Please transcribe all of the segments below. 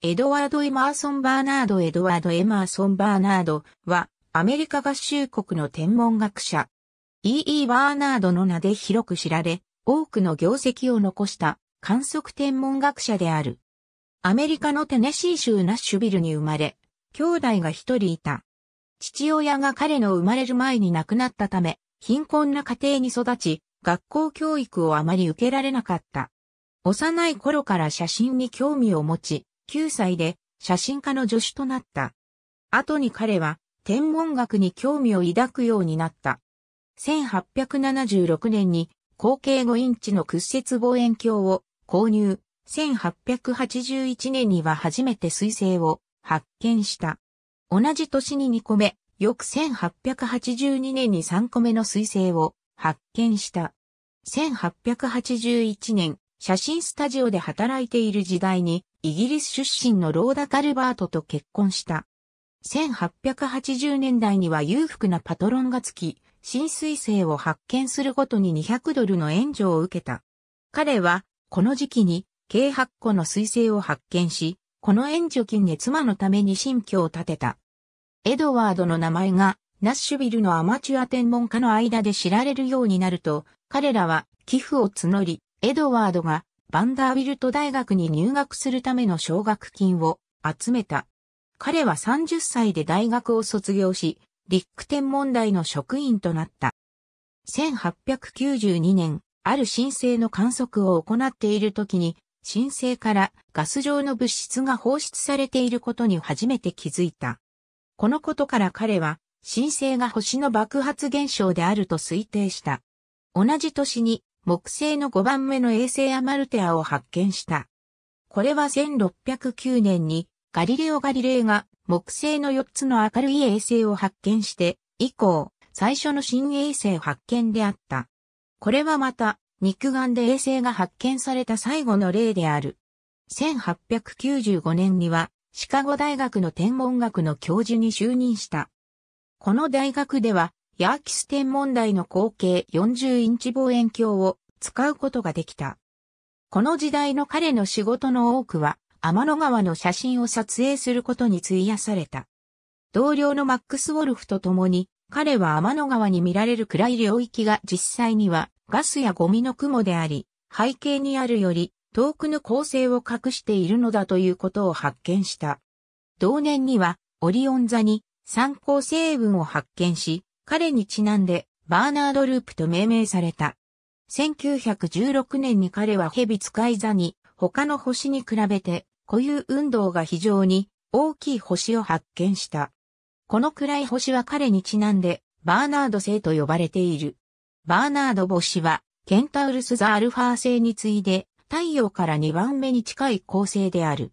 エドワード・エマーソン・バーナード・エドワード・エマーソン・バーナードは、アメリカ合衆国の天文学者。E.E. E. バーナードの名で広く知られ、多くの業績を残した観測天文学者である。アメリカのテネシー州ナッシュビルに生まれ、兄弟が一人いた。父親が彼の生まれる前に亡くなったため、貧困な家庭に育ち、学校教育をあまり受けられなかった。幼い頃から写真に興味を持ち、9歳で写真家の助手となった。後に彼は天文学に興味を抱くようになった。1876年に口径5インチの屈折望遠鏡を購入。1881年には初めて彗星を発見した。同じ年に2個目、翌1882年に3個目の彗星を発見した。1881年、写真スタジオで働いている時代に、イギリス出身のローダ・カルバートと結婚した。1880年代には裕福なパトロンがつき、浸水星を発見するごとに200ドルの援助を受けた。彼は、この時期に、計8個の水星を発見し、この援助金で妻のために新居を建てた。エドワードの名前が、ナッシュビルのアマチュア天文家の間で知られるようになると、彼らは寄付を募り、エドワードがバンダービルト大学に入学するための奨学金を集めた。彼は30歳で大学を卒業し、リック天文台の職員となった。1892年、ある申請の観測を行っている時に、申請からガス状の物質が放出されていることに初めて気づいた。このことから彼は、申請が星の爆発現象であると推定した。同じ年に木星の5番目の衛星アマルテアを発見した。これは1609年にガリレオ・ガリレイが木星の4つの明るい衛星を発見して以降最初の新衛星発見であった。これはまた肉眼で衛星が発見された最後の例である。1895年にはシカゴ大学の天文学の教授に就任した。この大学ではヤーキス天文台の後継40インチ望遠鏡を使うことができた。この時代の彼の仕事の多くは、天の川の写真を撮影することに費やされた。同僚のマックス・ウォルフと共に、彼は天の川に見られる暗い領域が実際にはガスやゴミの雲であり、背景にあるより遠くの構成を隠しているのだということを発見した。同年にはオリオン座に参考成分を発見し、彼にちなんでバーナード・ループと命名された。1916年に彼は蛇使い座に他の星に比べて固有運動が非常に大きい星を発見した。この暗い星は彼にちなんでバーナード星と呼ばれている。バーナード星はケンタウルスザアルファ星に次いで太陽から2番目に近い恒星である。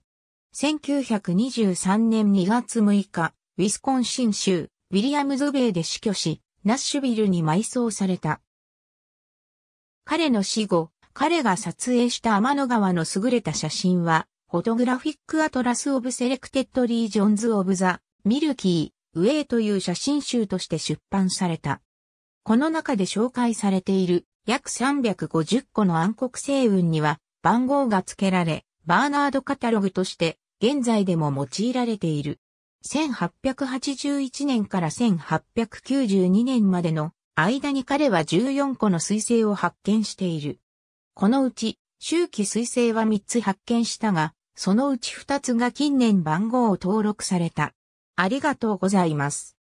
1923年2月6日、ウィスコンシン州ウィリアムズベイで死去し、ナッシュビルに埋葬された。彼の死後、彼が撮影した天の川の優れた写真は、フォトグラフィックアトラス・オブ・セレクテッド・リージョンズ・オブ・ザ・ミルキー・ウェイという写真集として出版された。この中で紹介されている約350個の暗黒星雲には番号が付けられ、バーナードカタログとして現在でも用いられている。1881年から1892年までの間に彼は14個の彗星を発見している。このうち、周期彗星は3つ発見したが、そのうち2つが近年番号を登録された。ありがとうございます。